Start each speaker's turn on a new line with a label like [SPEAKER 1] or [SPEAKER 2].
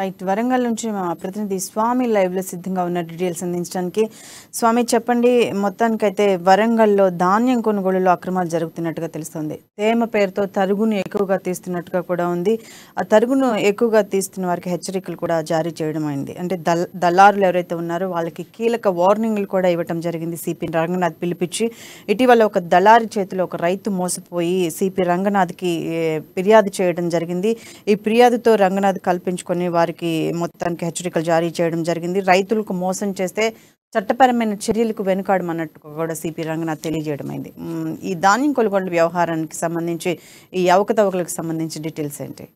[SPEAKER 1] right Warangal నుంచి మా ప్రతినిధి స్వామి లైవ్లో సిద్ధంగా ఉన్న డీటెయిల్స్ అందించడానికి స్వామి చెప్పండి మొత్తానికైతే వరంగల్లో ధాన్యం కొనుగోలులో అక్రమాలు జరుగుతున్నట్టుగా తెలుస్తుంది తేమ పేరుతో తరుగును ఎక్కువగా తీస్తున్నట్టుగా కూడా ఉంది ఆ తరుగును ఎక్కువగా తీస్తున్న వారికి హెచ్చరికలు కూడా జారీ చేయడం అయింది అంటే దళారులు ఎవరైతే ఉన్నారో వాళ్ళకి కీలక వార్నింగ్లు కూడా ఇవ్వడం జరిగింది సిపి రంగనాథ్ పిలిపించి ఇటీవల ఒక దళారి చేతిలో ఒక రైతు మోసపోయి సిపి రంగనాథ్కి ఫిర్యాదు చేయడం జరిగింది ఈ ఫిర్యాదుతో రంగనాథ్ కల్పించుకొని వారి వారికి మొత్తానికి హెచ్చరికలు జారీ చేయడం జరిగింది రైతులకు మోసం చేస్తే చట్టపరమైన చర్యలకు వెనుకాడమన్నట్టు కూడా సిపి రంగనాథ్ తెలియజేయడమైంది ఈ ధాన్యం కొనుగోలు వ్యవహారానికి సంబంధించి ఈ అవకతవకలకు సంబంధించి డీటెయిల్స్ ఏంటి